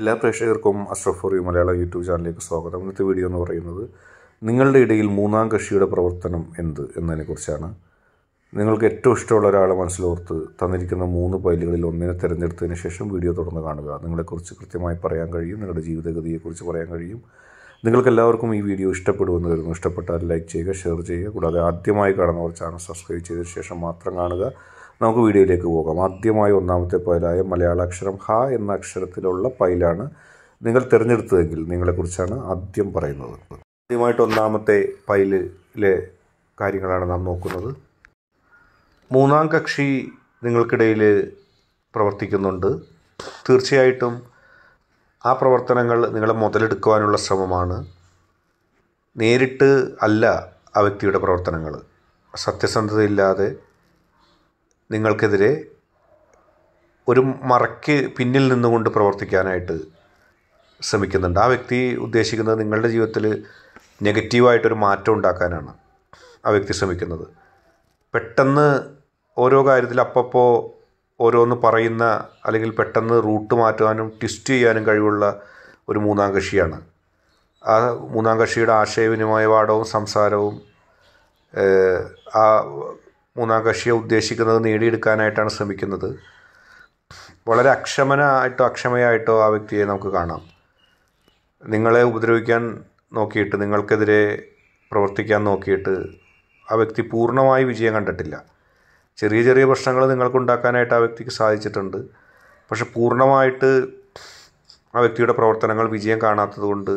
എല്ലാ പ്രേക്ഷകർക്കും അഷ്റഫറി മലയാള യൂട്യൂബ് ചാനലിലേക്ക് സ്വാഗതം ഇന്നത്തെ വീഡിയോ എന്ന് പറയുന്നത് നിങ്ങളുടെ ഇടയിൽ മൂന്നാം കക്ഷിയുടെ പ്രവർത്തനം എന്ത് എന്നതിനെക്കുറിച്ചാണ് നിങ്ങൾക്ക് ഏറ്റവും ഇഷ്ടമുള്ള ഒരാളെ മനസ്സിലോർത്ത് തന്നിരിക്കുന്ന മൂന്ന് പൈലുകളിൽ ഒന്നിനെ തിരഞ്ഞെടുത്തതിന് ശേഷം വീഡിയോ തുടർന്ന് കാണുക നിങ്ങളെക്കുറിച്ച് കൃത്യമായി പറയാൻ കഴിയും നിങ്ങളുടെ ജീവിതഗതിയെക്കുറിച്ച് പറയാൻ കഴിയും നിങ്ങൾക്ക് എല്ലാവർക്കും ഈ വീഡിയോ ഇഷ്ടപ്പെടുമെന്ന് കരുതുന്നു ഇഷ്ടപ്പെട്ടാൽ ലൈക്ക് ചെയ്യുക ഷെയർ ചെയ്യുക കൂടാതെ ആദ്യമായി കാണുന്നവർ ചാനൽ സബ്സ്ക്രൈബ് ചെയ്തതിന് ശേഷം മാത്രം കാണുക നമുക്ക് വീഡിയോയിലേക്ക് പോകാം ആദ്യമായി ഒന്നാമത്തെ പൈലായ മലയാള അക്ഷരം ഹ എന്ന അക്ഷരത്തിലുള്ള പൈലാണ് നിങ്ങൾ തിരഞ്ഞെടുത്തതെങ്കിൽ നിങ്ങളെക്കുറിച്ചാണ് ആദ്യം പറയുന്നത് ആദ്യമായിട്ട് ഒന്നാമത്തെ പൈലിലെ കാര്യങ്ങളാണ് നാം നോക്കുന്നത് മൂന്നാം കക്ഷി നിങ്ങൾക്കിടയിൽ പ്രവർത്തിക്കുന്നുണ്ട് തീർച്ചയായിട്ടും ആ പ്രവർത്തനങ്ങൾ നിങ്ങളെ മുതലെടുക്കുവാനുള്ള ശ്രമമാണ് നേരിട്ട് അല്ല ആ വ്യക്തിയുടെ പ്രവർത്തനങ്ങൾ സത്യസന്ധതയില്ലാതെ നിങ്ങൾക്കെതിരെ ഒരു മറയ്ക്ക് പിന്നിൽ നിന്നുകൊണ്ട് പ്രവർത്തിക്കാനായിട്ട് ശ്രമിക്കുന്നുണ്ട് ആ വ്യക്തി ഉദ്ദേശിക്കുന്നത് നിങ്ങളുടെ ജീവിതത്തിൽ നെഗറ്റീവായിട്ടൊരു മാറ്റം ഉണ്ടാക്കാനാണ് ആ വ്യക്തി ശ്രമിക്കുന്നത് പെട്ടെന്ന് ഓരോ കാര്യത്തിൽ അപ്പപ്പോൾ ഓരോന്ന് പറയുന്ന അല്ലെങ്കിൽ പെട്ടെന്ന് റൂട്ട് മാറ്റുവാനും ട്വിസ്റ്റ് ചെയ്യാനും കഴിവുള്ള ഒരു മൂന്നാം കക്ഷിയാണ് ആ മൂന്നാം കക്ഷിയുടെ ആശയവിനിമയ പാഠവും സംസാരവും ആ മൂന്നാം കക്ഷിയെ ഉദ്ദേശിക്കുന്നത് നേടിയെടുക്കാനായിട്ടാണ് ശ്രമിക്കുന്നത് വളരെ അക്ഷമനായിട്ടോ അക്ഷമയായിട്ടോ ആ വ്യക്തിയെ നമുക്ക് കാണാം നിങ്ങളെ ഉപദ്രവിക്കാൻ നോക്കിയിട്ട് നിങ്ങൾക്കെതിരെ പ്രവർത്തിക്കാൻ നോക്കിയിട്ട് ആ വ്യക്തി പൂർണ്ണമായി വിജയം കണ്ടിട്ടില്ല ചെറിയ ചെറിയ പ്രശ്നങ്ങൾ നിങ്ങൾക്കുണ്ടാക്കാനായിട്ട് ആ വ്യക്തിക്ക് സാധിച്ചിട്ടുണ്ട് പക്ഷെ പൂർണ്ണമായിട്ട് ആ വ്യക്തിയുടെ പ്രവർത്തനങ്ങൾ വിജയം കാണാത്തത് കൊണ്ട്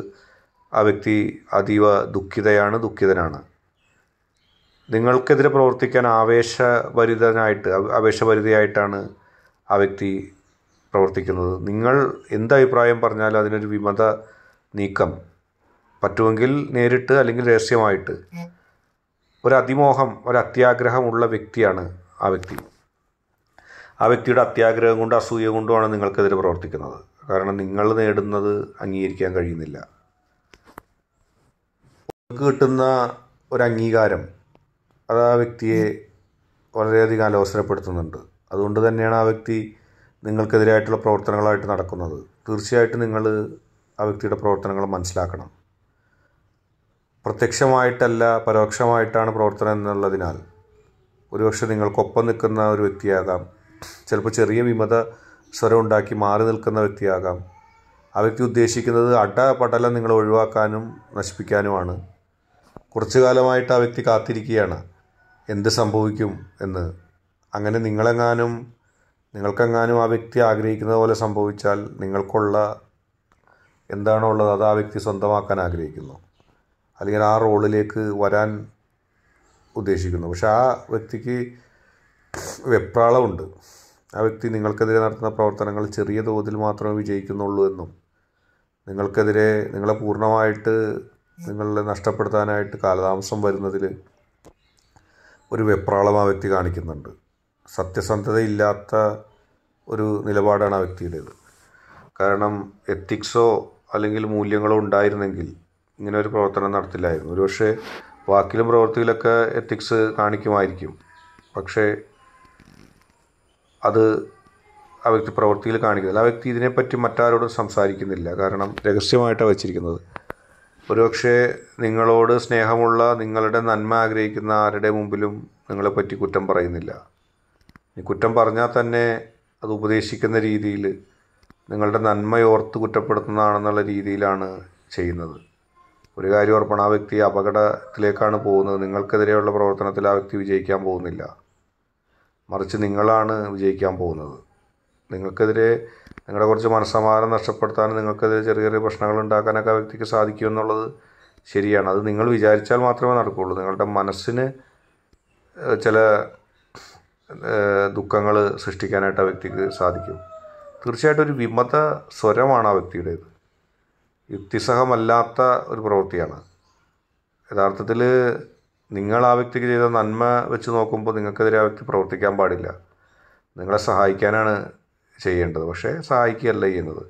ആ വ്യക്തി അതീവ ദുഃഖിതയാണ് ദുഃഖിതനാണ് നിങ്ങൾക്കെതിരെ പ്രവർത്തിക്കാൻ ആവേശഭരിതനായിട്ട് ആവേശഭരിതയായിട്ടാണ് ആ വ്യക്തി പ്രവർത്തിക്കുന്നത് നിങ്ങൾ എന്ത് അഭിപ്രായം പറഞ്ഞാലും അതിനൊരു വിമത നീക്കം പറ്റുമെങ്കിൽ നേരിട്ട് അല്ലെങ്കിൽ രഹസ്യമായിട്ട് ഒരു അതിമോഹം ഒരു അത്യാഗ്രഹമുള്ള വ്യക്തിയാണ് ആ വ്യക്തി ആ വ്യക്തിയുടെ അത്യാഗ്രഹം കൊണ്ട് അസൂയ കൊണ്ടുമാണ് നിങ്ങൾക്കെതിരെ പ്രവർത്തിക്കുന്നത് കാരണം നിങ്ങൾ നേടുന്നത് അംഗീകരിക്കാൻ കഴിയുന്നില്ല കിട്ടുന്ന ഒരു അംഗീകാരം അത് ആ വ്യക്തിയെ വളരെയധികം അലോസരപ്പെടുത്തുന്നുണ്ട് അതുകൊണ്ട് തന്നെയാണ് ആ വ്യക്തി നിങ്ങൾക്കെതിരായിട്ടുള്ള പ്രവർത്തനങ്ങളായിട്ട് നടക്കുന്നത് തീർച്ചയായിട്ടും നിങ്ങൾ ആ വ്യക്തിയുടെ പ്രവർത്തനങ്ങൾ മനസ്സിലാക്കണം പ്രത്യക്ഷമായിട്ടല്ല പരോക്ഷമായിട്ടാണ് പ്രവർത്തനം എന്നുള്ളതിനാൽ ഒരുപക്ഷെ നിങ്ങൾക്കൊപ്പം നിൽക്കുന്ന ഒരു വ്യക്തിയാകാം ചിലപ്പോൾ ചെറിയ വിമത സ്വരം ഉണ്ടാക്കി മാറി നിൽക്കുന്ന വ്യക്തിയാകാം ആ വ്യക്തി ഉദ്ദേശിക്കുന്നത് അട പടലം നിങ്ങൾ ഒഴിവാക്കാനും നശിപ്പിക്കാനുമാണ് കുറച്ചു കാലമായിട്ട് ആ വ്യക്തി കാത്തിരിക്കുകയാണ് എന്ത് സംഭവിക്കും എന്ന് അങ്ങനെ നിങ്ങളെങ്ങാനും നിങ്ങൾക്കെങ്ങാനും ആ വ്യക്തി ആഗ്രഹിക്കുന്നത് പോലെ സംഭവിച്ചാൽ നിങ്ങൾക്കുള്ള എന്താണോ ഉള്ളത് അത് ആ വ്യക്തി സ്വന്തമാക്കാൻ ആഗ്രഹിക്കുന്നു അല്ലെങ്കിൽ ആ റോളിലേക്ക് വരാൻ ഉദ്ദേശിക്കുന്നു പക്ഷെ ആ വ്യക്തിക്ക് വെപ്രാളമുണ്ട് ആ വ്യക്തി നിങ്ങൾക്കെതിരെ നടത്തുന്ന പ്രവർത്തനങ്ങൾ ചെറിയ തോതിൽ മാത്രമേ വിജയിക്കുന്നുള്ളൂ എന്നും നിങ്ങൾക്കെതിരെ നിങ്ങളെ പൂർണ്ണമായിട്ട് നിങ്ങളെ നഷ്ടപ്പെടുത്താനായിട്ട് കാലതാമസം വരുന്നതിൽ ഒരു വെപ്രാളം ആ വ്യക്തി കാണിക്കുന്നുണ്ട് സത്യസന്ധതയില്ലാത്ത ഒരു നിലപാടാണ് ആ വ്യക്തിയുടേത് കാരണം എത്തിക്സോ അല്ലെങ്കിൽ മൂല്യങ്ങളോ ഉണ്ടായിരുന്നെങ്കിൽ ഇങ്ങനെ ഒരു പ്രവർത്തനം നടത്തില്ലായിരുന്നു ഒരുപക്ഷെ വാക്കിലും പ്രവൃത്തിയിലൊക്കെ എത്തിക്സ് കാണിക്കുമായിരിക്കും പക്ഷേ അത് ആ വ്യക്തി പ്രവൃത്തിയിൽ കാണിക്കുന്നില്ല ആ വ്യക്തി ഇതിനെപ്പറ്റി മറ്റാരോടും സംസാരിക്കുന്നില്ല കാരണം രഹസ്യമായിട്ടാണ് വെച്ചിരിക്കുന്നത് ഒരുപക്ഷെ നിങ്ങളോട് സ്നേഹമുള്ള നിങ്ങളുടെ നന്മ ആഗ്രഹിക്കുന്ന ആരുടെ മുമ്പിലും നിങ്ങളെപ്പറ്റി കുറ്റം പറയുന്നില്ല കുറ്റം പറഞ്ഞാൽ തന്നെ അത് ഉപദേശിക്കുന്ന രീതിയിൽ നിങ്ങളുടെ നന്മയോർത്ത് കുറ്റപ്പെടുത്തുന്നതാണെന്നുള്ള രീതിയിലാണ് ചെയ്യുന്നത് ഒരു കാര്യം ഓർപ്പണ ആ വ്യക്തി അപകടത്തിലേക്കാണ് പോകുന്നത് നിങ്ങൾക്കെതിരെയുള്ള പ്രവർത്തനത്തിൽ ആ വ്യക്തി വിജയിക്കാൻ പോകുന്നില്ല മറിച്ച് നിങ്ങളാണ് വിജയിക്കാൻ പോകുന്നത് നിങ്ങൾക്കെതിരെ നിങ്ങളുടെ കുറച്ച് മനസ്സമാധാനം നഷ്ടപ്പെടുത്താനും നിങ്ങൾക്കത് ചെറിയ ചെറിയ പ്രശ്നങ്ങൾ ഉണ്ടാക്കാനൊക്കെ ആ വ്യക്തിക്ക് സാധിക്കും എന്നുള്ളത് ശരിയാണ് അത് നിങ്ങൾ വിചാരിച്ചാൽ മാത്രമേ നടക്കുകയുള്ളൂ നിങ്ങളുടെ മനസ്സിന് ചില ദുഃഖങ്ങൾ സൃഷ്ടിക്കാനായിട്ട് ആ വ്യക്തിക്ക് സാധിക്കും തീർച്ചയായിട്ടും ഒരു വിമത സ്വരമാണ് ആ വ്യക്തിയുടേത് യുക്തിസഹമല്ലാത്ത ഒരു പ്രവൃത്തിയാണ് യഥാർത്ഥത്തിൽ നിങ്ങൾ ആ വ്യക്തിക്ക് ചെയ്ത നന്മ വെച്ച് നോക്കുമ്പോൾ നിങ്ങൾക്കെതിരെ ആ വ്യക്തി പ്രവർത്തിക്കാൻ പാടില്ല നിങ്ങളെ സഹായിക്കാനാണ് ചെയ്യേണ്ടത് പക്ഷേ സഹായിക്കുകയല്ല ചെയ്യുന്നത്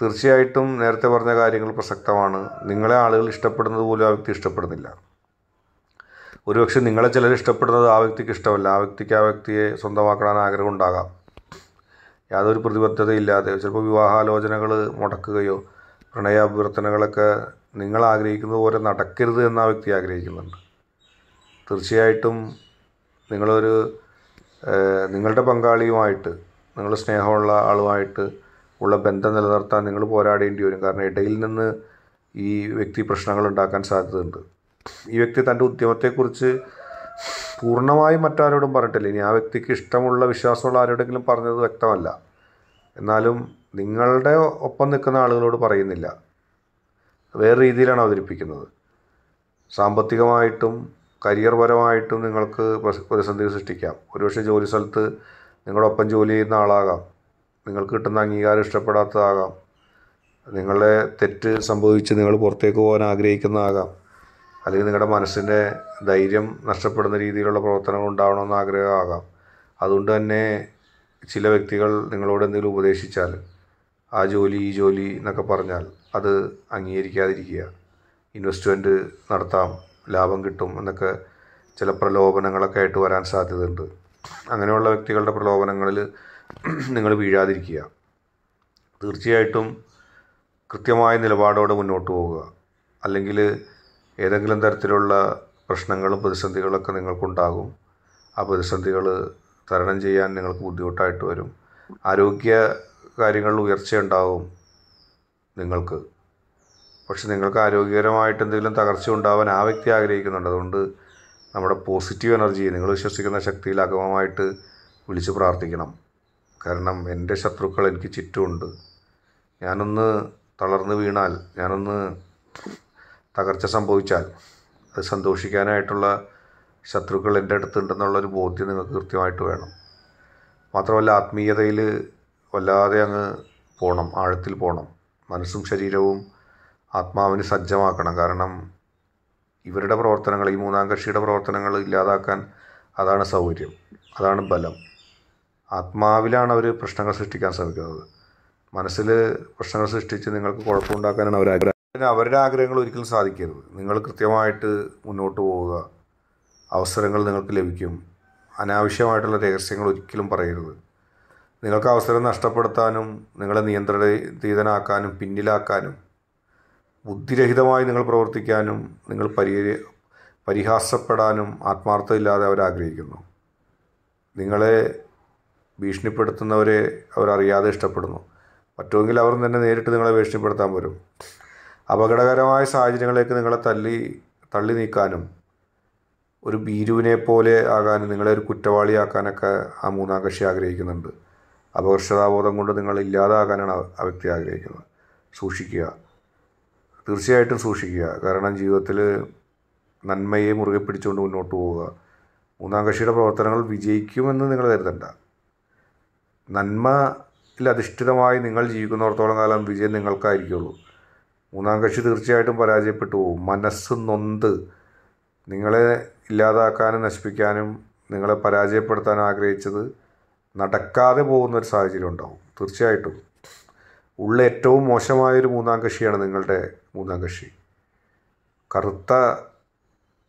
തീർച്ചയായിട്ടും നേരത്തെ പറഞ്ഞ കാര്യങ്ങൾ പ്രസക്തമാണ് നിങ്ങളെ ആളുകൾ ഇഷ്ടപ്പെടുന്നത് പോലും ആ വ്യക്തി ഇഷ്ടപ്പെടുന്നില്ല ഒരുപക്ഷെ നിങ്ങളെ ചിലർ ഇഷ്ടപ്പെടുന്നത് ആ വ്യക്തിക്ക് ഇഷ്ടമല്ല ആ വ്യക്തിക്ക് ആ വ്യക്തിയെ സ്വന്തമാക്കാൻ ആഗ്രഹം ഉണ്ടാകാം യാതൊരു പ്രതിബദ്ധതയില്ലാതെ ചിലപ്പോൾ വിവാഹാലോചനകൾ മുടക്കുകയോ പ്രണയാഭ്യർത്ഥനകളൊക്കെ നിങ്ങൾ ആഗ്രഹിക്കുന്നത് പോലെ നടക്കരുത് എന്ന് ആ വ്യക്തി ആഗ്രഹിക്കുന്നുണ്ട് തീർച്ചയായിട്ടും നിങ്ങളൊരു നിങ്ങളുടെ പങ്കാളിയുമായിട്ട് നിങ്ങൾ സ്നേഹമുള്ള ആളുമായിട്ട് ഉള്ള ബന്ധം നിലനിർത്താൻ നിങ്ങൾ പോരാടേണ്ടി വരും കാരണം ഇടയിൽ നിന്ന് ഈ വ്യക്തി പ്രശ്നങ്ങൾ ഉണ്ടാക്കാൻ സാധ്യതയുണ്ട് ഈ വ്യക്തി തൻ്റെ ഉദ്യമത്തെക്കുറിച്ച് പൂർണ്ണമായും മറ്റാരോടും പറഞ്ഞിട്ടില്ല ഇനി ആ വ്യക്തിക്ക് ഇഷ്ടമുള്ള വിശ്വാസമുള്ള ആരോടെങ്കിലും പറഞ്ഞത് വ്യക്തമല്ല എന്നാലും നിങ്ങളുടെ ഒപ്പം നിൽക്കുന്ന ആളുകളോട് പറയുന്നില്ല വേറെ രീതിയിലാണ് അവതരിപ്പിക്കുന്നത് സാമ്പത്തികമായിട്ടും കരിയർ പരമായിട്ടും നിങ്ങൾക്ക് പ്രതിസന്ധി സൃഷ്ടിക്കാം ഒരുപക്ഷെ ജോലി സ്ഥലത്ത് നിങ്ങളൊപ്പം ജോലി ചെയ്യുന്ന ആളാകാം നിങ്ങൾക്ക് കിട്ടുന്ന അംഗീകാരം ഇഷ്ടപ്പെടാത്തതാകാം നിങ്ങളെ തെറ്റ് സംഭവിച്ച് നിങ്ങൾ പുറത്തേക്ക് പോകാൻ ആഗ്രഹിക്കുന്നതാകാം അല്ലെങ്കിൽ നിങ്ങളുടെ മനസ്സിൻ്റെ ധൈര്യം നഷ്ടപ്പെടുന്ന രീതിയിലുള്ള പ്രവർത്തനങ്ങൾ ഉണ്ടാവണമെന്ന് ആഗ്രഹമാകാം അതുകൊണ്ട് തന്നെ ചില വ്യക്തികൾ നിങ്ങളോട് എന്തെങ്കിലും ഉപദേശിച്ചാൽ ആ ജോലി ഈ ജോലി എന്നൊക്കെ പറഞ്ഞാൽ അത് അംഗീകരിക്കാതിരിക്കുക ഇൻവെസ്റ്റ്മെൻറ്റ് നടത്താം ലാഭം കിട്ടും എന്നൊക്കെ ചില പ്രലോഭനങ്ങളൊക്കെ ആയിട്ട് വരാൻ സാധ്യതയുണ്ട് അങ്ങനെയുള്ള വ്യക്തികളുടെ പ്രലോഭനങ്ങളിൽ നിങ്ങൾ വീഴാതിരിക്കുക തീർച്ചയായിട്ടും കൃത്യമായ നിലപാടോടെ മുന്നോട്ട് പോവുക അല്ലെങ്കിൽ ഏതെങ്കിലും തരത്തിലുള്ള പ്രശ്നങ്ങളും പ്രതിസന്ധികളൊക്കെ നിങ്ങൾക്കുണ്ടാകും ആ പ്രതിസന്ധികൾ തരണം ചെയ്യാൻ നിങ്ങൾക്ക് ബുദ്ധിമുട്ടായിട്ട് വരും ആരോഗ്യ കാര്യങ്ങളിൽ ഉയർച്ചയുണ്ടാവും നിങ്ങൾക്ക് പക്ഷെ നിങ്ങൾക്ക് ആരോഗ്യകരമായിട്ട് എന്തെങ്കിലും തകർച്ച ഉണ്ടാവാൻ ആ വ്യക്തി ആഗ്രഹിക്കുന്നുണ്ട് അതുകൊണ്ട് നമ്മുടെ പോസിറ്റീവ് എനർജി നിങ്ങൾ വിശ്വസിക്കുന്ന ശക്തിയിൽ അകമമായിട്ട് വിളിച്ച് പ്രാർത്ഥിക്കണം കാരണം എൻ്റെ ശത്രുക്കൾ എനിക്ക് ചുറ്റുമുണ്ട് ഞാനൊന്ന് തളർന്നു വീണാൽ ഞാനൊന്ന് തകർച്ച സംഭവിച്ചാൽ അത് സന്തോഷിക്കാനായിട്ടുള്ള ശത്രുക്കൾ എൻ്റെ അടുത്തുണ്ടെന്നുള്ളൊരു ബോധ്യം നിങ്ങൾക്ക് കൃത്യമായിട്ട് വേണം മാത്രമല്ല ആത്മീയതയിൽ വല്ലാതെ അങ്ങ് പോകണം ആഴത്തിൽ പോകണം മനസ്സും ശരീരവും ആത്മാവിന് സജ്ജമാക്കണം കാരണം ഇവരുടെ പ്രവർത്തനങ്ങൾ ഈ മൂന്നാം കക്ഷിയുടെ പ്രവർത്തനങ്ങൾ ഇല്ലാതാക്കാൻ അതാണ് സൗകര്യം അതാണ് ബലം ആത്മാവിലാണ് അവർ പ്രശ്നങ്ങൾ സൃഷ്ടിക്കാൻ ശ്രമിക്കുന്നത് മനസ്സിൽ പ്രശ്നങ്ങൾ സൃഷ്ടിച്ച് നിങ്ങൾക്ക് കുഴപ്പമുണ്ടാക്കാനാണ് അവർ ആഗ്രഹം അവരുടെ ആഗ്രഹങ്ങൾ ഒരിക്കലും സാധിക്കരുത് നിങ്ങൾ കൃത്യമായിട്ട് മുന്നോട്ട് പോവുക അവസരങ്ങൾ നിങ്ങൾക്ക് ലഭിക്കും അനാവശ്യമായിട്ടുള്ള രഹസ്യങ്ങൾ ഒരിക്കലും പറയരുത് നിങ്ങൾക്ക് അവസരം നഷ്ടപ്പെടുത്താനും നിങ്ങളെ നിയന്ത്രണതീതനാക്കാനും പിന്നിലാക്കാനും ബുദ്ധിരഹിതമായി നിങ്ങൾ പ്രവർത്തിക്കാനും നിങ്ങൾ പരിഹരി പരിഹാസപ്പെടാനും ആത്മാർത്ഥമില്ലാതെ അവരാഗ്രഹിക്കുന്നു നിങ്ങളെ ഭീഷണിപ്പെടുത്തുന്നവരെ അവരറിയാതെ ഇഷ്ടപ്പെടുന്നു പറ്റുമെങ്കിൽ അവർ തന്നെ നേരിട്ട് നിങ്ങളെ ഭീഷണിപ്പെടുത്താൻ വരും അപകടകരമായ സാഹചര്യങ്ങളിലേക്ക് നിങ്ങളെ തള്ളി തള്ളി നീക്കാനും ഒരു ഭീരുവിനെ പോലെ ആകാനും നിങ്ങളെ ഒരു കുറ്റവാളിയാക്കാനൊക്കെ ആ മൂന്നാം കക്ഷി ആഗ്രഹിക്കുന്നുണ്ട് അപകർഷതാബോധം കൊണ്ട് നിങ്ങൾ ഇല്ലാതാകാനാണ് ആ വ്യക്തി ആഗ്രഹിക്കുന്നത് സൂക്ഷിക്കുക തീർച്ചയായിട്ടും സൂക്ഷിക്കുക കാരണം ജീവിതത്തിൽ നന്മയെ മുറുകെ പിടിച്ചുകൊണ്ട് മുന്നോട്ട് പോവുക മൂന്നാം കക്ഷിയുടെ പ്രവർത്തനങ്ങൾ വിജയിക്കുമെന്ന് നിങ്ങൾ കരുതണ്ട നന്മയിൽ അധിഷ്ഠിതമായി നിങ്ങൾ ജീവിക്കുന്നിടത്തോളം കാലം വിജയം നിങ്ങൾക്കായിരിക്കുള്ളൂ മൂന്നാം കക്ഷി തീർച്ചയായിട്ടും പരാജയപ്പെട്ടു പോകും മനസ്സ് നൊന്ത് നിങ്ങളെ ഇല്ലാതാക്കാനും നശിപ്പിക്കാനും നിങ്ങളെ പരാജയപ്പെടുത്താനും ആഗ്രഹിച്ചത് നടക്കാതെ പോകുന്നൊരു സാഹചര്യം ഉണ്ടാവും തീർച്ചയായിട്ടും ഉള്ള ഏറ്റവും മോശമായൊരു മൂന്നാം കക്ഷിയാണ് നിങ്ങളുടെ മൂന്നാം കക്ഷി കറുത്ത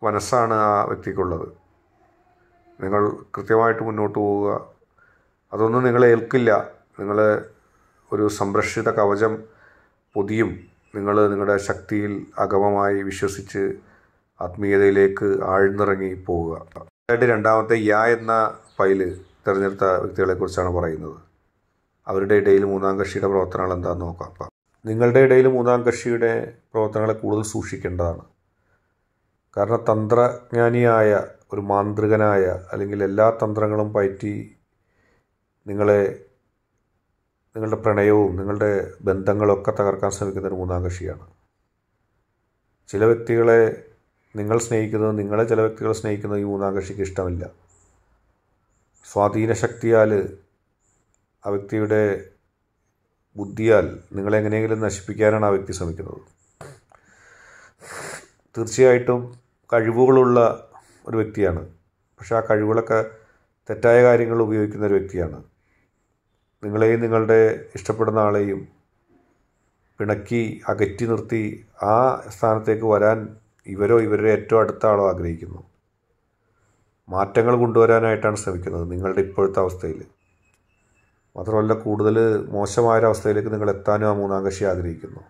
മനസ്സാണ് ആ വ്യക്തിക്കുള്ളത് നിങ്ങൾ കൃത്യമായിട്ട് മുന്നോട്ട് പോവുക അതൊന്നും നിങ്ങളെ ഏൽക്കില്ല നിങ്ങൾ ഒരു സംരക്ഷിത കവചം പൊതിയും നിങ്ങൾ നിങ്ങളുടെ ശക്തിയിൽ അഗമമായി വിശ്വസിച്ച് ആത്മീയതയിലേക്ക് ആഴ്ന്നിറങ്ങി പോവുക രണ്ടാമത്തെ യാ എന്ന ഫയല് തിരഞ്ഞെടുത്ത വ്യക്തികളെക്കുറിച്ചാണ് പറയുന്നത് അവരുടെ ഇടയിൽ മൂന്നാം കക്ഷിയുടെ പ്രവർത്തനങ്ങൾ എന്താണെന്ന് നോക്കാം അപ്പം നിങ്ങളുടെ ഇടയിൽ മൂന്നാം കക്ഷിയുടെ പ്രവർത്തനങ്ങളെ കൂടുതൽ സൂക്ഷിക്കേണ്ടതാണ് കാരണം തന്ത്രജ്ഞാനിയായ ഒരു മാന്ത്രികനായ അല്ലെങ്കിൽ എല്ലാ തന്ത്രങ്ങളും പയറ്റി നിങ്ങളെ നിങ്ങളുടെ പ്രണയവും നിങ്ങളുടെ ബന്ധങ്ങളൊക്കെ തകർക്കാൻ ശ്രമിക്കുന്ന ഒരു മൂന്നാം കക്ഷിയാണ് ചില വ്യക്തികളെ നിങ്ങൾ സ്നേഹിക്കുന്നത് നിങ്ങളെ ചില വ്യക്തികളെ സ്നേഹിക്കുന്നത് ഈ മൂന്നാം കക്ഷിക്ക് ഇഷ്ടമില്ല സ്വാധീന ശക്തിയാൽ ആ വ്യക്തിയുടെ ബുദ്ധിയാൽ നിങ്ങളെ എങ്ങനെയെങ്കിലും നശിപ്പിക്കാനാണ് ആ വ്യക്തി ശ്രമിക്കുന്നത് തീർച്ചയായിട്ടും കഴിവുകളുള്ള ഒരു വ്യക്തിയാണ് പക്ഷേ ആ കഴിവുകളൊക്കെ തെറ്റായ കാര്യങ്ങൾ ഉപയോഗിക്കുന്ന ഒരു വ്യക്തിയാണ് നിങ്ങളെയും നിങ്ങളുടെ ഇഷ്ടപ്പെടുന്ന ആളെയും പിണക്കി അകറ്റി നിർത്തി ആ സ്ഥാനത്തേക്ക് വരാൻ ഇവരോ ഇവരുടെ ഏറ്റവും അടുത്ത ആളോ ആഗ്രഹിക്കുന്നു മാറ്റങ്ങൾ കൊണ്ടുവരാനായിട്ടാണ് ശ്രമിക്കുന്നത് നിങ്ങളുടെ ഇപ്പോഴത്തെ അവസ്ഥയിൽ മാത്രമല്ല കൂടുതൽ മോശമായ ഒരവസ്ഥയിലേക്ക് നിങ്ങൾ എത്താനും ആ മൂന്നാം കക്ഷി ആഗ്രഹിക്കുന്നു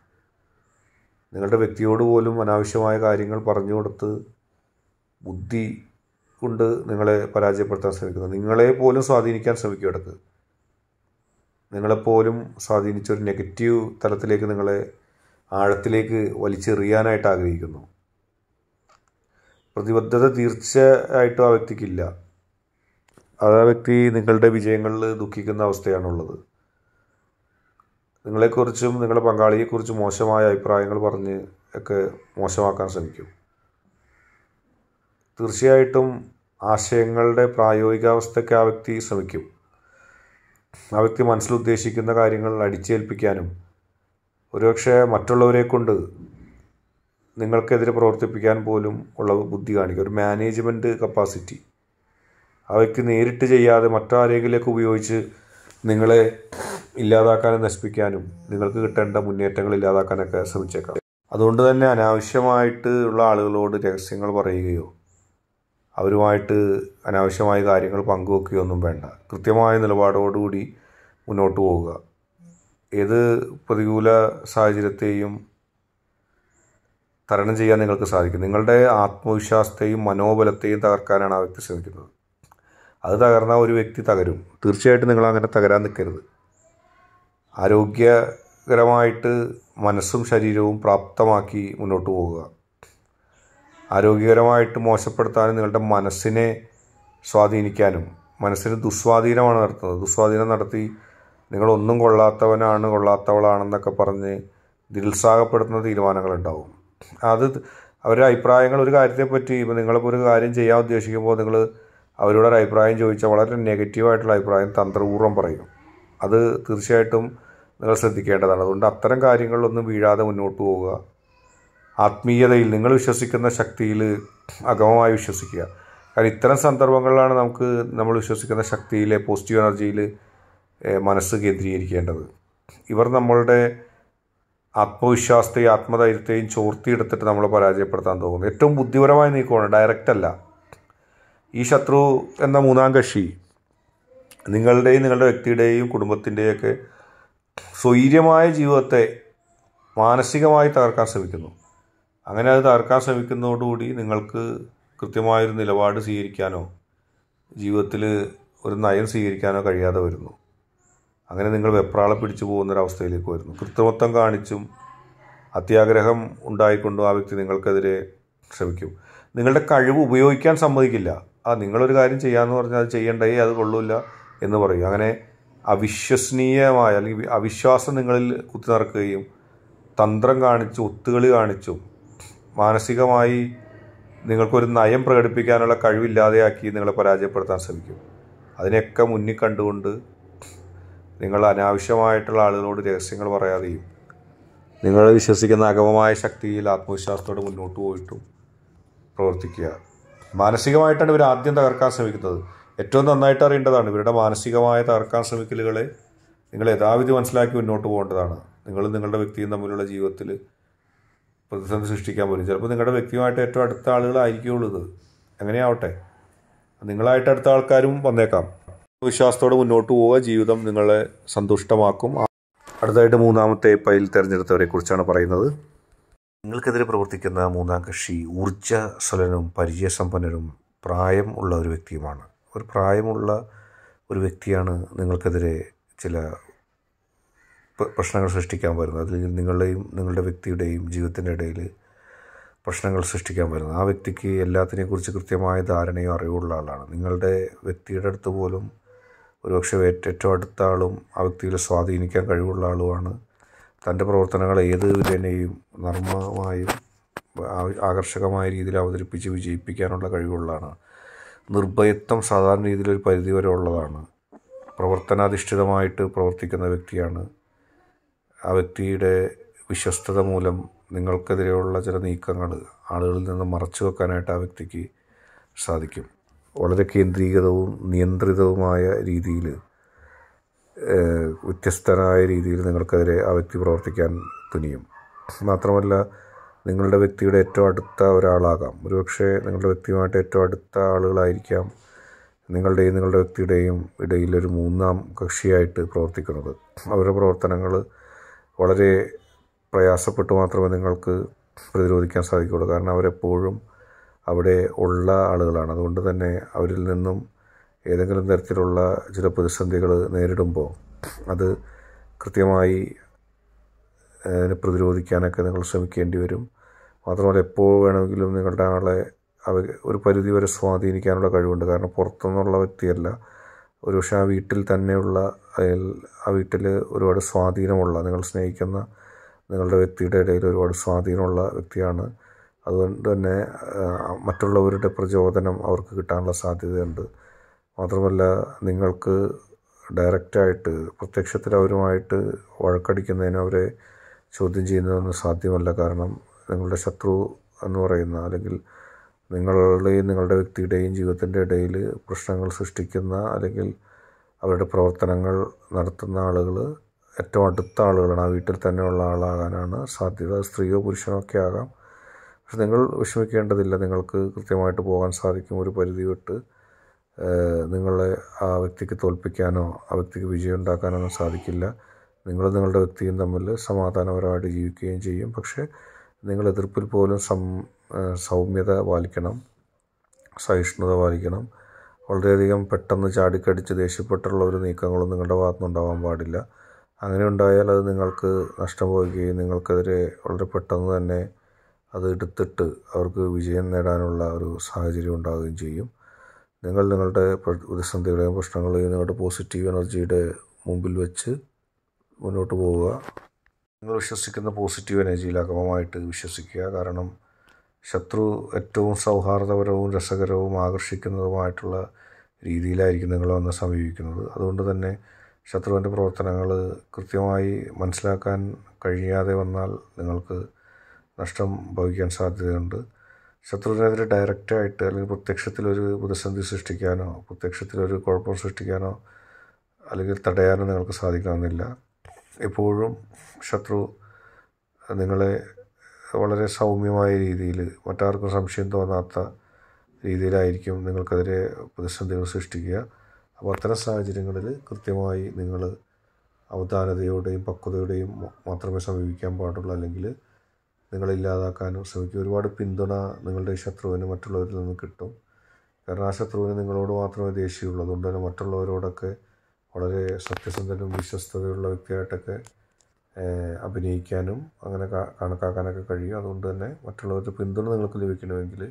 നിങ്ങളുടെ വ്യക്തിയോട് പോലും അനാവശ്യമായ കാര്യങ്ങൾ പറഞ്ഞു കൊടുത്ത് ബുദ്ധി കൊണ്ട് നിങ്ങളെ പരാജയപ്പെടുത്താൻ ശ്രമിക്കുന്നു നിങ്ങളെ പോലും സ്വാധീനിക്കാൻ ശ്രമിക്കും ഇടക്ക് നിങ്ങളെപ്പോലും സ്വാധീനിച്ച ഒരു നെഗറ്റീവ് തലത്തിലേക്ക് നിങ്ങളെ ആഴത്തിലേക്ക് വലിച്ചെറിയാനായിട്ട് ആഗ്രഹിക്കുന്നു പ്രതിബദ്ധത തീർച്ചയായിട്ടും ആ വ്യക്തിക്കില്ല അത് ആ വ്യക്തി നിങ്ങളുടെ വിജയങ്ങളിൽ ദുഃഖിക്കുന്ന അവസ്ഥയാണുള്ളത് നിങ്ങളെക്കുറിച്ചും നിങ്ങളുടെ പങ്കാളിയെക്കുറിച്ചും മോശമായ അഭിപ്രായങ്ങൾ പറഞ്ഞ് ഒക്കെ മോശമാക്കാൻ ശ്രമിക്കും തീർച്ചയായിട്ടും ആശയങ്ങളുടെ പ്രായോഗികാവസ്ഥയ്ക്ക് ആ വ്യക്തി ശ്രമിക്കും ആ വ്യക്തി മനസ്സിൽ ഉദ്ദേശിക്കുന്ന കാര്യങ്ങൾ അടിച്ചേൽപ്പിക്കാനും ഒരുപക്ഷെ മറ്റുള്ളവരെ കൊണ്ട് നിങ്ങൾക്കെതിരെ പ്രവർത്തിപ്പിക്കാൻ പോലും ഉള്ള ബുദ്ധി കാണിക്കും ഒരു മാനേജ്മെൻറ്റ് കപ്പാസിറ്റി അവയ്ക്ക് നേരിട്ട് ചെയ്യാതെ മറ്റാരെങ്കിലേക്ക് ഉപയോഗിച്ച് നിങ്ങളെ ഇല്ലാതാക്കാനും നശിപ്പിക്കാനും നിങ്ങൾക്ക് കിട്ടേണ്ട മുന്നേറ്റങ്ങൾ ഇല്ലാതാക്കാനൊക്കെ ശ്രമിച്ചേക്കാം അതുകൊണ്ട് തന്നെ അനാവശ്യമായിട്ട് ഉള്ള ആളുകളോട് രഹസ്യങ്ങൾ പറയുകയോ അവരുമായിട്ട് അനാവശ്യമായ കാര്യങ്ങൾ പങ്കുവെക്കുകയോ ഒന്നും വേണ്ട കൃത്യമായ നിലപാടോടുകൂടി മുന്നോട്ട് പോവുക ഏത് പ്രതികൂല സാഹചര്യത്തെയും തരണം ചെയ്യാൻ നിങ്ങൾക്ക് സാധിക്കും നിങ്ങളുടെ ആത്മവിശ്വാസത്തെയും മനോബലത്തെയും തകർക്കാനാണ് ആ വ്യക്തി ശ്രമിക്കുന്നത് അത് തകർന്നാൽ ഒരു വ്യക്തി തകരും തീർച്ചയായിട്ടും നിങ്ങൾ അങ്ങനെ തകരാൻ നിൽക്കരുത് ആരോഗ്യകരമായിട്ട് മനസ്സും ശരീരവും പ്രാപ്തമാക്കി മുന്നോട്ട് പോകുക ആരോഗ്യകരമായിട്ട് മോശപ്പെടുത്താനും നിങ്ങളുടെ മനസ്സിനെ സ്വാധീനിക്കാനും മനസ്സിന് ദുസ്വാധീനമാണ് നടത്തുന്നത് ദുസ്വാധീനം നടത്തി നിങ്ങളൊന്നും കൊള്ളാത്തവനാണ് കൊള്ളാത്തവളാണെന്നൊക്കെ പറഞ്ഞ് നിരുത്സാഹപ്പെടുത്തുന്ന തീരുമാനങ്ങളുണ്ടാവും അത് അവരുടെ അഭിപ്രായങ്ങൾ ഒരു കാര്യത്തെപ്പറ്റി ഇപ്പോൾ നിങ്ങളിപ്പോൾ ഒരു കാര്യം ചെയ്യാൻ ഉദ്ദേശിക്കുമ്പോൾ നിങ്ങൾ അവരുടെ ഒരു അഭിപ്രായം ചോദിച്ചാൽ വളരെ നെഗറ്റീവായിട്ടുള്ള അഭിപ്രായം തന്ത്രപൂർവ്വം പറയും അത് തീർച്ചയായിട്ടും നിങ്ങൾ ശ്രദ്ധിക്കേണ്ടതാണ് അതുകൊണ്ട് അത്തരം കാര്യങ്ങളിലൊന്നും വീഴാതെ മുന്നോട്ട് പോവുക ആത്മീയതയിൽ നിങ്ങൾ വിശ്വസിക്കുന്ന ശക്തിയിൽ അഗമമായി വിശ്വസിക്കുക കാരണം ഇത്തരം സന്ദർഭങ്ങളിലാണ് നമുക്ക് നമ്മൾ വിശ്വസിക്കുന്ന ശക്തിയിലെ പോസിറ്റീവ് എനർജിയിൽ മനസ്സ് കേന്ദ്രീകരിക്കേണ്ടത് ഇവർ നമ്മളുടെ ആത്മവിശ്വാസത്തെയും ആത്മധൈര്യത്തെയും ചോർത്തിയെടുത്തിട്ട് നമ്മളെ പരാജയപ്പെടുത്താൻ തോന്നുന്നു ഏറ്റവും ബുദ്ധിപരമായ നീക്കമാണ് ഡയറക്റ്റ് അല്ല ഈ ശത്രു എന്ന മൂന്നാം കക്ഷി നിങ്ങളുടെയും നിങ്ങളുടെ വ്യക്തിയുടെയും കുടുംബത്തിൻ്റെയൊക്കെ സ്വൈര്യമായ ജീവിതത്തെ മാനസികമായി തകർക്കാൻ ശ്രമിക്കുന്നു അങ്ങനെ അത് തകർക്കാൻ ശ്രമിക്കുന്നതോടുകൂടി നിങ്ങൾക്ക് കൃത്യമായൊരു നിലപാട് സ്വീകരിക്കാനോ ജീവിതത്തിൽ ഒരു നയം സ്വീകരിക്കാനോ കഴിയാതെ വരുന്നു അങ്ങനെ നിങ്ങൾ വെപ്രാളം പിടിച്ചു പോകുന്നൊരവസ്ഥയിലേക്ക് വരുന്നു കൃത്രിമത്വം കാണിച്ചും അത്യാഗ്രഹം ഉണ്ടായിക്കൊണ്ടും ആ വ്യക്തി നിങ്ങൾക്കെതിരെ ശ്രമിക്കും നിങ്ങളുടെ കഴിവ് ഉപയോഗിക്കാൻ സമ്മതിക്കില്ല ആ നിങ്ങളൊരു കാര്യം ചെയ്യാന്ന് പറഞ്ഞാൽ അത് ചെയ്യണ്ടേ അത് കൊള്ളില്ല എന്ന് പറയും അങ്ങനെ അവിശ്വസനീയമായ അല്ലെങ്കിൽ അവിശ്വാസം നിങ്ങളിൽ കുത്തി നിറക്കുകയും തന്ത്രം കാണിച്ചു ഒത്തുകളി കാണിച്ചും മാനസികമായി നിങ്ങൾക്കൊരു നയം പ്രകടിപ്പിക്കാനുള്ള കഴിവില്ലാതെയാക്കി നിങ്ങളെ പരാജയപ്പെടുത്താൻ ശ്രമിക്കും അതിനെയൊക്കെ മുന്നിൽ കണ്ടുകൊണ്ട് നിങ്ങൾ അനാവശ്യമായിട്ടുള്ള ആളുകളോട് രഹസ്യങ്ങൾ പറയാതെയും നിങ്ങൾ വിശ്വസിക്കുന്ന അകമമായ ശക്തിയിൽ ആത്മവിശ്വാസത്തോടെ മുന്നോട്ട് പോയിട്ടും പ്രവർത്തിക്കുക മാനസികമായിട്ടാണ് ഇവർ ആദ്യം തകർക്കാൻ ശ്രമിക്കുന്നത് ഏറ്റവും നന്നായിട്ട് അറിയേണ്ടതാണ് ഇവരുടെ മാനസികമായ തകർക്കാൻ ശ്രമിക്കലുകളെ നിങ്ങൾ യഥാവിധി മനസ്സിലാക്കി മുന്നോട്ട് പോകേണ്ടതാണ് നിങ്ങളും നിങ്ങളുടെ വ്യക്തിയും തമ്മിലുള്ള ജീവിതത്തിൽ പ്രതിസന്ധി സൃഷ്ടിക്കാൻ പോലും ചിലപ്പോൾ നിങ്ങളുടെ വ്യക്തിയുമായിട്ട് ഏറ്റവും അടുത്ത ആളുകളായിരിക്കുള്ളൂ ഇത് അങ്ങനെയാവട്ടെ നിങ്ങളായിട്ട് അടുത്ത ആൾക്കാരും വന്നേക്കാം വിശ്വാസത്തോടെ മുന്നോട്ട് പോവുക ജീവിതം നിങ്ങളെ സന്തുഷ്ടമാക്കും അടുത്തായിട്ട് മൂന്നാമത്തെ പൈൽ തിരഞ്ഞെടുത്തവരെ കുറിച്ചാണ് പറയുന്നത് നിങ്ങൾക്കെതിരെ പ്രവർത്തിക്കുന്ന മൂന്നാം കക്ഷി സ്വലനും പരിചയസമ്പന്നനും പ്രായം ഉള്ള ഒരു വ്യക്തിയുമാണ് ഒരു പ്രായമുള്ള ഒരു വ്യക്തിയാണ് നിങ്ങൾക്കെതിരെ ചില പ്രശ്നങ്ങൾ സൃഷ്ടിക്കാൻ വരുന്നത് അല്ലെങ്കിൽ നിങ്ങളുടെയും നിങ്ങളുടെ വ്യക്തിയുടെയും ജീവിതത്തിൻ്റെ ഇടയിൽ പ്രശ്നങ്ങൾ സൃഷ്ടിക്കാൻ വരുന്നത് ആ വ്യക്തിക്ക് എല്ലാത്തിനെക്കുറിച്ച് കൃത്യമായ ധാരണയോ അറിവുള്ള ആളാണ് നിങ്ങളുടെ വ്യക്തിയുടെ അടുത്ത് പോലും ഒരുപക്ഷെ ഏറ്റവും അടുത്ത ആളും ആ വ്യക്തിയിൽ സ്വാധീനിക്കാൻ കഴിവുള്ള ആളുമാണ് തൻ്റെ പ്രവർത്തനങ്ങൾ ഏത് വിധേനയും നർമ്മമായും ആകർഷകമായ രീതിയിൽ അവതരിപ്പിച്ച് വിജയിപ്പിക്കാനുള്ള കഴിവുള്ളതാണ് നിർഭയത്വം സാധാരണ രീതിയിൽ ഒരു പരിധി വരെ ഉള്ളതാണ് പ്രവർത്തനാധിഷ്ഠിതമായിട്ട് പ്രവർത്തിക്കുന്ന വ്യക്തിയാണ് ആ വ്യക്തിയുടെ വിശ്വസ്തത മൂലം നിങ്ങൾക്കെതിരെയുള്ള ചില നീക്കങ്ങൾ ആളുകളിൽ നിന്ന് മറച്ചു വെക്കാനായിട്ട് ആ വ്യക്തിക്ക് സാധിക്കും വളരെ കേന്ദ്രീകൃതവും നിയന്ത്രിതവുമായ രീതിയിൽ വ്യത്യസ്തനായ രീതിയിൽ നിങ്ങൾക്കെതിരെ ആ വ്യക്തി പ്രവർത്തിക്കാൻ തുനിയും മാത്രമല്ല നിങ്ങളുടെ വ്യക്തിയുടെ ഏറ്റവും അടുത്ത ഒരാളാകാം ഒരുപക്ഷെ നിങ്ങളുടെ വ്യക്തിയുമായിട്ട് ഏറ്റവും അടുത്ത ആളുകളായിരിക്കാം നിങ്ങളുടെയും നിങ്ങളുടെ വ്യക്തിയുടെയും ഇടയിൽ ഒരു മൂന്നാം കക്ഷിയായിട്ട് പ്രവർത്തിക്കുന്നത് അവരുടെ പ്രവർത്തനങ്ങൾ വളരെ പ്രയാസപ്പെട്ട് മാത്രമേ നിങ്ങൾക്ക് പ്രതിരോധിക്കാൻ സാധിക്കുകയുള്ളൂ കാരണം അവരെപ്പോഴും അവിടെ ഉള്ള ആളുകളാണ് അതുകൊണ്ട് തന്നെ അവരിൽ നിന്നും ഏതെങ്കിലും തരത്തിലുള്ള ചില പ്രതിസന്ധികൾ നേരിടുമ്പോൾ അത് കൃത്യമായി അതിനെ പ്രതിരോധിക്കാനൊക്കെ നിങ്ങൾ ശ്രമിക്കേണ്ടി വരും മാത്രമല്ല എപ്പോൾ വേണമെങ്കിലും നിങ്ങളുടെ ആളെ അവ ഒരു പരിധി വരെ സ്വാധീനിക്കാനുള്ള കഴിവുണ്ട് കാരണം പുറത്തുനിന്നുള്ള വ്യക്തിയല്ല ഒരു പക്ഷേ ആ വീട്ടിൽ തന്നെയുള്ള ആ വീട്ടിൽ ഒരുപാട് സ്വാധീനമുള്ള നിങ്ങൾ സ്നേഹിക്കുന്ന നിങ്ങളുടെ വ്യക്തിയുടെ ഇടയിൽ ഒരുപാട് സ്വാധീനമുള്ള വ്യക്തിയാണ് അതുകൊണ്ട് തന്നെ മറ്റുള്ളവരുടെ പ്രചോദനം അവർക്ക് കിട്ടാനുള്ള സാധ്യതയുണ്ട് മാത്രമല്ല നിങ്ങൾക്ക് ഡയറക്റ്റായിട്ട് പ്രത്യക്ഷത്തിൽ അവരുമായിട്ട് വഴക്കടിക്കുന്നതിന് അവരെ ചോദ്യം ചെയ്യുന്നതൊന്നും സാധ്യമല്ല കാരണം നിങ്ങളുടെ ശത്രു എന്ന് പറയുന്ന അല്ലെങ്കിൽ നിങ്ങളുടെയും നിങ്ങളുടെ വ്യക്തിയുടെയും ജീവിതത്തിൻ്റെ ഇടയിൽ പ്രശ്നങ്ങൾ സൃഷ്ടിക്കുന്ന അല്ലെങ്കിൽ അവരുടെ പ്രവർത്തനങ്ങൾ നടത്തുന്ന ആളുകൾ ഏറ്റവും അടുത്ത ആളുകളാണ് ആ വീട്ടിൽ തന്നെയുള്ള ആളാകാനാണ് സാധ്യത സ്ത്രീയോ പുരുഷനോ ഒക്കെ ആകാം പക്ഷെ നിങ്ങൾ വിഷമിക്കേണ്ടതില്ല നിങ്ങൾക്ക് കൃത്യമായിട്ട് പോകാൻ സാധിക്കും ഒരു പരിധി വിട്ട് നിങ്ങളെ ആ വ്യക്തിക്ക് തോൽപ്പിക്കാനോ ആ വ്യക്തിക്ക് വിജയം ഉണ്ടാക്കാനൊന്നും സാധിക്കില്ല നിങ്ങൾ നിങ്ങളുടെ വ്യക്തിയും തമ്മിൽ സമാധാനപരമായിട്ട് ജീവിക്കുകയും ചെയ്യും പക്ഷേ നിങ്ങൾ എതിർപ്പിൽ പോലും സം സൗമ്യത പാലിക്കണം സഹിഷ്ണുത പാലിക്കണം വളരെയധികം പെട്ടെന്ന് ചാടിക്കടിച്ച് ദേഷ്യപ്പെട്ടുള്ള ഒരു നീക്കങ്ങളും നിങ്ങളുടെ ഭാഗത്തുനിന്നുണ്ടാവാൻ പാടില്ല അങ്ങനെ ഉണ്ടായാൽ അത് നിങ്ങൾക്ക് നഷ്ടം പോകുകയും നിങ്ങൾക്കെതിരെ വളരെ പെട്ടെന്ന് തന്നെ അത് എടുത്തിട്ട് അവർക്ക് വിജയം നേടാനുള്ള ഒരു സാഹചര്യം ഉണ്ടാവുകയും ചെയ്യും നിങ്ങൾ നിങ്ങളുടെ പ്രതിസന്ധികളെയും പ്രശ്നങ്ങളെയും നിങ്ങളുടെ പോസിറ്റീവ് എനർജിയുടെ മുമ്പിൽ വെച്ച് മുന്നോട്ട് പോവുക നിങ്ങൾ വിശ്വസിക്കുന്ന പോസിറ്റീവ് എനർജിയിൽ അകമമായിട്ട് വിശ്വസിക്കുക കാരണം ശത്രു ഏറ്റവും സൗഹാർദ്ദപരവും രസകരവും ആകർഷിക്കുന്നതുമായിട്ടുള്ള രീതിയിലായിരിക്കും നിങ്ങൾ വന്ന് സമീപിക്കുന്നത് അതുകൊണ്ട് തന്നെ ശത്രുവിൻ്റെ പ്രവർത്തനങ്ങൾ കൃത്യമായി മനസ്സിലാക്കാൻ കഴിയാതെ വന്നാൽ നിങ്ങൾക്ക് നഷ്ടം ഭവിക്കാൻ സാധ്യതയുണ്ട് ശത്രുവിനെതിരെ ഡയറക്റ്റായിട്ട് അല്ലെങ്കിൽ പ്രത്യക്ഷത്തിലൊരു പ്രതിസന്ധി സൃഷ്ടിക്കാനോ പ്രത്യക്ഷത്തിലൊരു കുഴപ്പം സൃഷ്ടിക്കാനോ അല്ലെങ്കിൽ തടയാനോ നിങ്ങൾക്ക് സാധിക്കണമെന്നില്ല എപ്പോഴും ശത്രു നിങ്ങളെ വളരെ സൗമ്യമായ രീതിയിൽ മറ്റാർക്കും സംശയം തോന്നാത്ത രീതിയിലായിരിക്കും നിങ്ങൾക്കെതിരെ പ്രതിസന്ധികൾ സൃഷ്ടിക്കുക അപ്പോൾ അത്തരം സാഹചര്യങ്ങളിൽ കൃത്യമായി നിങ്ങൾ അവധാനതയോടെയും പക്വതയോടെയും മാത്രമേ സമീപിക്കാൻ പാടുള്ളൂ അല്ലെങ്കിൽ നിങ്ങളില്ലാതാക്കാനും ശ്രമിക്കും ഒരുപാട് പിന്തുണ നിങ്ങളുടെ ശത്രുവിന് മറ്റുള്ളവരിൽ നിന്ന് കിട്ടും കാരണം ആ ശത്രുവിന് നിങ്ങളോട് മാത്രമേ ദേഷ്യമുള്ളൂ അതുകൊണ്ട് തന്നെ മറ്റുള്ളവരോടൊക്കെ വളരെ സത്യസന്ധനും വിശ്വസ്തതയുള്ള വ്യക്തിയായിട്ടൊക്കെ അഭിനയിക്കാനും അങ്ങനെ കണക്കാക്കാനൊക്കെ കഴിയും അതുകൊണ്ട് തന്നെ മറ്റുള്ളവരുടെ പിന്തുണ നിങ്ങൾക്ക് ലഭിക്കണമെങ്കിൽ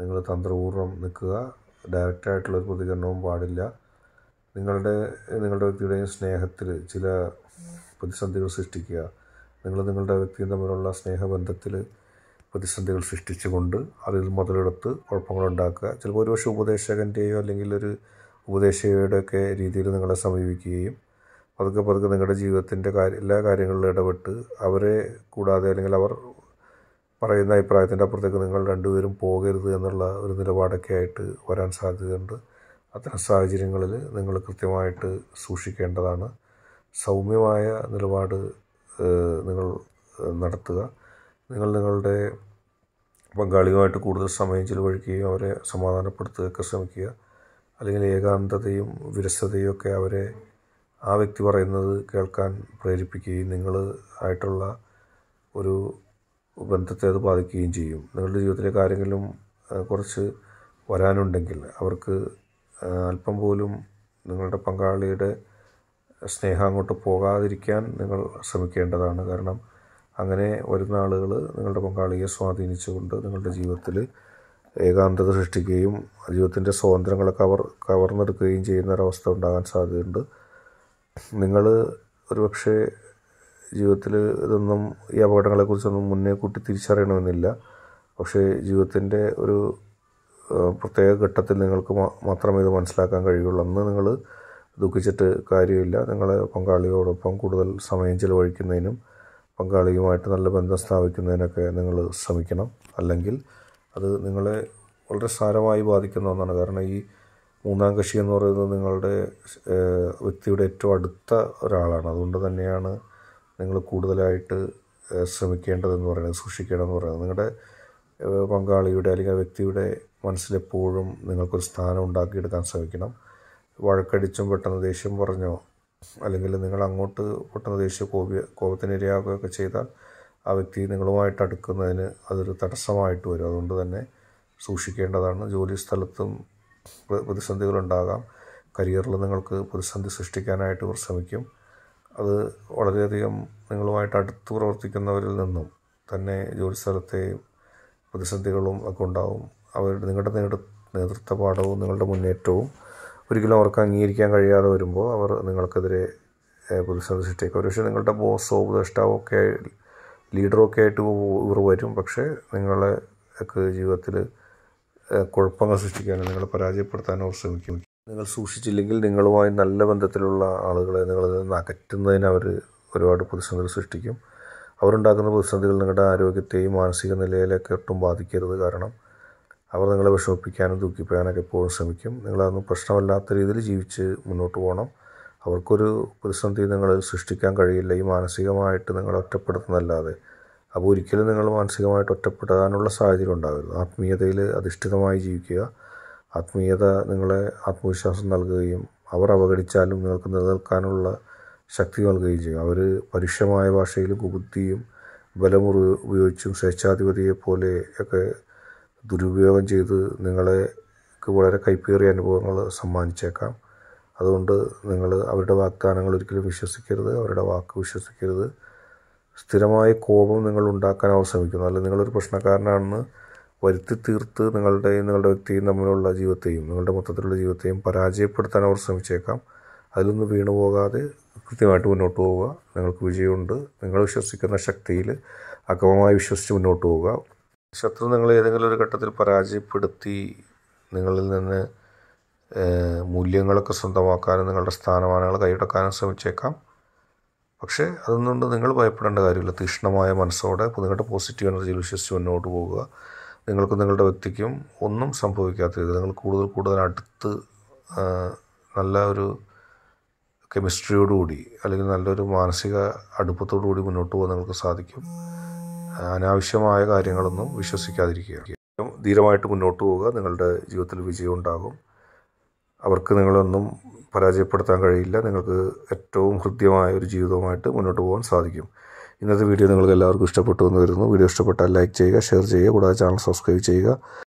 നിങ്ങൾ തന്ത്രപൂർവ്വം നിൽക്കുക ഡയറക്റ്റായിട്ടുള്ളൊരു ഒരു പ്രതികരണവും പാടില്ല നിങ്ങളുടെ നിങ്ങളുടെ വ്യക്തിയുടെയും സ്നേഹത്തിൽ ചില പ്രതിസന്ധികൾ സൃഷ്ടിക്കുക നിങ്ങൾ നിങ്ങളുടെ വ്യക്തിയും തമ്മിലുള്ള സ്നേഹബന്ധത്തിൽ പ്രതിസന്ധികൾ സൃഷ്ടിച്ചുകൊണ്ട് അതിൽ മുതലെടുത്ത് കുഴപ്പങ്ങളുണ്ടാക്കുക ചിലപ്പോൾ ഒരുപക്ഷെ ഉപദേശകൻ്റെയോ അല്ലെങ്കിൽ ഒരു ഉപദേശകയുടെ ഒക്കെ രീതിയിൽ നിങ്ങളെ സമീപിക്കുകയും പതുക്കെ പതുക്കെ നിങ്ങളുടെ ജീവിതത്തിൻ്റെ കാര്യ എല്ലാ കാര്യങ്ങളിലും ഇടപെട്ട് അവരെ കൂടാതെ അല്ലെങ്കിൽ അവർ പറയുന്ന അഭിപ്രായത്തിൻ്റെ അപ്പുറത്തേക്ക് നിങ്ങൾ രണ്ടുപേരും പോകരുത് എന്നുള്ള ഒരു നിലപാടൊക്കെ ആയിട്ട് വരാൻ സാധ്യതയുണ്ട് അത്തരം സാഹചര്യങ്ങളിൽ നിങ്ങൾ കൃത്യമായിട്ട് സൂക്ഷിക്കേണ്ടതാണ് സൗമ്യമായ നിലപാട് നിങ്ങൾ നടത്തുക നിങ്ങൾ നിങ്ങളുടെ പങ്കാളിയുമായിട്ട് കൂടുതൽ സമയം ചിലവഴിക്കുകയും അവരെ സമാധാനപ്പെടുത്തുകയൊക്കെ ശ്രമിക്കുക അല്ലെങ്കിൽ ഏകാന്തതയും വിരസതയും ഒക്കെ അവരെ ആ വ്യക്തി പറയുന്നത് കേൾക്കാൻ പ്രേരിപ്പിക്കുകയും നിങ്ങൾ ആയിട്ടുള്ള ഒരു ബന്ധത്തെ അത് ബാധിക്കുകയും ചെയ്യും നിങ്ങളുടെ ജീവിതത്തിലെ കാര്യങ്ങളിലും കുറച്ച് വരാനുണ്ടെങ്കിൽ അവർക്ക് അല്പം പോലും നിങ്ങളുടെ പങ്കാളിയുടെ സ്നേഹം അങ്ങോട്ട് പോകാതിരിക്കാൻ നിങ്ങൾ ശ്രമിക്കേണ്ടതാണ് കാരണം അങ്ങനെ വരുന്ന ആളുകൾ നിങ്ങളുടെ പങ്കാളിയെ സ്വാധീനിച്ചുകൊണ്ട് നിങ്ങളുടെ ജീവിതത്തിൽ ഏകാന്തത സൃഷ്ടിക്കുകയും ജീവിതത്തിൻ്റെ സ്വാതന്ത്ര്യങ്ങളെ കവർ കവർന്നെടുക്കുകയും ചെയ്യുന്ന ഒരവസ്ഥ ഉണ്ടാകാൻ സാധ്യതയുണ്ട് നിങ്ങൾ പക്ഷേ ജീവിതത്തിൽ ഇതൊന്നും ഈ അപകടങ്ങളെക്കുറിച്ചൊന്നും മുന്നേ കൂട്ടി തിരിച്ചറിയണമെന്നില്ല പക്ഷേ ജീവിതത്തിൻ്റെ ഒരു പ്രത്യേക ഘട്ടത്തിൽ നിങ്ങൾക്ക് മാത്രമേ ഇത് മനസ്സിലാക്കാൻ കഴിയുള്ളൂ അന്ന് നിങ്ങൾ ദുഃഖിച്ചിട്ട് കാര്യമില്ല നിങ്ങൾ പങ്കാളിയോടൊപ്പം കൂടുതൽ സമയം ചിലവഴിക്കുന്നതിനും പങ്കാളിയുമായിട്ട് നല്ല ബന്ധം സ്ഥാപിക്കുന്നതിനൊക്കെ നിങ്ങൾ ശ്രമിക്കണം അല്ലെങ്കിൽ അത് നിങ്ങളെ വളരെ സാരമായി ബാധിക്കുന്ന ഒന്നാണ് കാരണം ഈ മൂന്നാം കക്ഷി എന്ന് പറയുന്നത് നിങ്ങളുടെ വ്യക്തിയുടെ ഏറ്റവും അടുത്ത ഒരാളാണ് അതുകൊണ്ട് തന്നെയാണ് നിങ്ങൾ കൂടുതലായിട്ട് ശ്രമിക്കേണ്ടതെന്ന് പറയുന്നത് സൂക്ഷിക്കേണ്ടതെന്ന് പറയുന്നത് നിങ്ങളുടെ പങ്കാളിയുടെ അല്ലെങ്കിൽ വ്യക്തിയുടെ മനസ്സിലെപ്പോഴും നിങ്ങൾക്കൊരു സ്ഥാനം ഉണ്ടാക്കിയെടുക്കാൻ ശ്രമിക്കണം വഴക്കടിച്ചും പെട്ടെന്ന് ദേഷ്യം പറഞ്ഞോ അല്ലെങ്കിൽ നിങ്ങൾ അങ്ങോട്ട് പെട്ടെന്ന് ദേഷ്യ കോപ കോപത്തിനിരയാകുകയൊക്കെ ചെയ്താൽ ആ വ്യക്തി നിങ്ങളുമായിട്ട് അടുക്കുന്നതിന് അതൊരു തടസ്സമായിട്ട് വരും അതുകൊണ്ട് തന്നെ സൂക്ഷിക്കേണ്ടതാണ് ജോലി സ്ഥലത്തും പ്രതിസന്ധികളുണ്ടാകാം കരിയറിൽ നിങ്ങൾക്ക് പ്രതിസന്ധി സൃഷ്ടിക്കാനായിട്ട് ഇവർ ശ്രമിക്കും അത് വളരെയധികം നിങ്ങളുമായിട്ട് അടുത്ത് പ്രവർത്തിക്കുന്നവരിൽ നിന്നും തന്നെ ജോലി സ്ഥലത്തെയും പ്രതിസന്ധികളും ഒക്കെ ഉണ്ടാവും അവരുടെ നിങ്ങളുടെ നേതൃത്വ പാഠവും നിങ്ങളുടെ മുന്നേറ്റവും ഒരിക്കലും അവർക്ക് അംഗീകരിക്കാൻ കഴിയാതെ വരുമ്പോൾ അവർ നിങ്ങൾക്കെതിരെ പ്രതിസന്ധി സൃഷ്ടിക്കും ഒരുപക്ഷെ നിങ്ങളുടെ ബോസോ ഉപദേഷ്ടാവോ ഒക്കെ ലീഡറോ ഒക്കെ ആയിട്ട് ഇവർ വരും പക്ഷേ നിങ്ങളെ ജീവിതത്തിൽ കുഴപ്പങ്ങൾ നിങ്ങളെ നിങ്ങൾ അവർ ശ്രമിക്കും നിങ്ങൾ സൂക്ഷിച്ചില്ലെങ്കിൽ നിങ്ങളുമായി നല്ല ബന്ധത്തിലുള്ള ആളുകളെ നിങ്ങളിൽ നിന്ന് അകറ്റുന്നതിന് അവർ ഒരുപാട് പ്രതിസന്ധികൾ സൃഷ്ടിക്കും അവരുണ്ടാക്കുന്ന പ്രതിസന്ധികൾ നിങ്ങളുടെ ആരോഗ്യത്തെയും മാനസിക നിലയിലൊക്കെ ഒട്ടും ബാധിക്കരുത് കാരണം അവർ നിങ്ങളെ വിഷമിപ്പിക്കാനും ദുഃഖിപ്പിക്കാനൊക്കെ എപ്പോഴും ശ്രമിക്കും നിങ്ങളതൊന്നും പ്രശ്നമല്ലാത്ത രീതിയിൽ ജീവിച്ച് മുന്നോട്ട് പോകണം അവർക്കൊരു പ്രതിസന്ധി നിങ്ങൾ സൃഷ്ടിക്കാൻ കഴിയില്ല ഈ മാനസികമായിട്ട് നിങ്ങൾ ഒറ്റപ്പെടുത്തുന്നല്ലാതെ അപ്പോൾ ഒരിക്കലും നിങ്ങൾ മാനസികമായിട്ട് ഒറ്റപ്പെടാനുള്ള സാഹചര്യം ഉണ്ടാകരുത് ആത്മീയതയിൽ അധിഷ്ഠിതമായി ജീവിക്കുക ആത്മീയത നിങ്ങളെ ആത്മവിശ്വാസം നൽകുകയും അവർ അവഗണിച്ചാലും നിങ്ങൾക്ക് നിലനിൽക്കാനുള്ള ശക്തി നൽകുകയും ചെയ്യും അവർ പരുഷമായ ഭാഷയിലും കുബുദ്ധിയും ബലമുറി ഉപയോഗിച്ചും സ്വേച്ഛാധിപതിയെ പോലെ ഒക്കെ ദുരുപയോഗം ചെയ്ത് നിങ്ങളെക്ക് വളരെ കൈപ്പേറിയ അനുഭവങ്ങൾ സമ്മാനിച്ചേക്കാം അതുകൊണ്ട് നിങ്ങൾ അവരുടെ വാഗ്ദാനങ്ങൾ ഒരിക്കലും വിശ്വസിക്കരുത് അവരുടെ വാക്ക് വിശ്വസിക്കരുത് സ്ഥിരമായ കോപം നിങ്ങൾ ഉണ്ടാക്കാൻ അവർ ശ്രമിക്കുന്നു അല്ലെങ്കിൽ നിങ്ങളൊരു പ്രശ്നക്കാരനാണെന്ന് വരുത്തി തീർത്ത് നിങ്ങളുടെയും നിങ്ങളുടെ വ്യക്തിയും തമ്മിലുള്ള ജീവിതത്തെയും നിങ്ങളുടെ മൊത്തത്തിലുള്ള ജീവിതത്തെയും പരാജയപ്പെടുത്താൻ അവർ ശ്രമിച്ചേക്കാം അതിലൊന്നും വീണു പോകാതെ കൃത്യമായിട്ട് മുന്നോട്ട് പോവുക നിങ്ങൾക്ക് വിജയമുണ്ട് നിങ്ങൾ വിശ്വസിക്കുന്ന ശക്തിയിൽ അക്രമമായി വിശ്വസിച്ച് മുന്നോട്ട് പോവുക ശത്രു നിങ്ങളെ ഏതെങ്കിലും ഒരു ഘട്ടത്തിൽ പരാജയപ്പെടുത്തി നിങ്ങളിൽ നിന്ന് മൂല്യങ്ങളൊക്കെ സ്വന്തമാക്കാനും നിങ്ങളുടെ സ്ഥാനമാനങ്ങൾ കൈയടക്കാനും ശ്രമിച്ചേക്കാം പക്ഷേ അതൊന്നുകൊണ്ട് നിങ്ങൾ ഭയപ്പെടേണ്ട കാര്യമില്ല തീഷ്ണമായ മനസ്സോടെ നിങ്ങളുടെ പോസിറ്റീവ് എനർജിയിൽ വിശ്വസിച്ച് മുന്നോട്ട് പോവുക നിങ്ങൾക്കും നിങ്ങളുടെ വ്യക്തിക്കും ഒന്നും സംഭവിക്കാത്ത രീതിയിൽ നിങ്ങൾ കൂടുതൽ കൂടുതൽ അടുത്ത് നല്ല ഒരു കെമിസ്ട്രിയോടുകൂടി അല്ലെങ്കിൽ നല്ലൊരു മാനസിക അടുപ്പത്തോടു കൂടി മുന്നോട്ട് പോകാൻ നിങ്ങൾക്ക് സാധിക്കും അനാവശ്യമായ കാര്യങ്ങളൊന്നും വിശ്വസിക്കാതിരിക്കുക ധീരമായിട്ട് മുന്നോട്ട് പോവുക നിങ്ങളുടെ ജീവിതത്തിൽ വിജയം ഉണ്ടാകും അവർക്ക് നിങ്ങളൊന്നും പരാജയപ്പെടുത്താൻ കഴിയില്ല നിങ്ങൾക്ക് ഏറ്റവും ഹൃദ്യമായ ഒരു ജീവിതവുമായിട്ട് മുന്നോട്ട് പോകാൻ സാധിക്കും ഇന്നത്തെ വീഡിയോ നിങ്ങൾക്ക് എല്ലാവർക്കും ഇഷ്ടപ്പെട്ടു എന്ന് വരുന്നു വീഡിയോ ഇഷ്ടപ്പെട്ടാൽ ലൈക്ക് ചെയ്യുക ഷെയർ ചെയ്യുക കൂടാതെ ചാനൽ സബ്സ്ക്രൈബ് ചെയ്യുക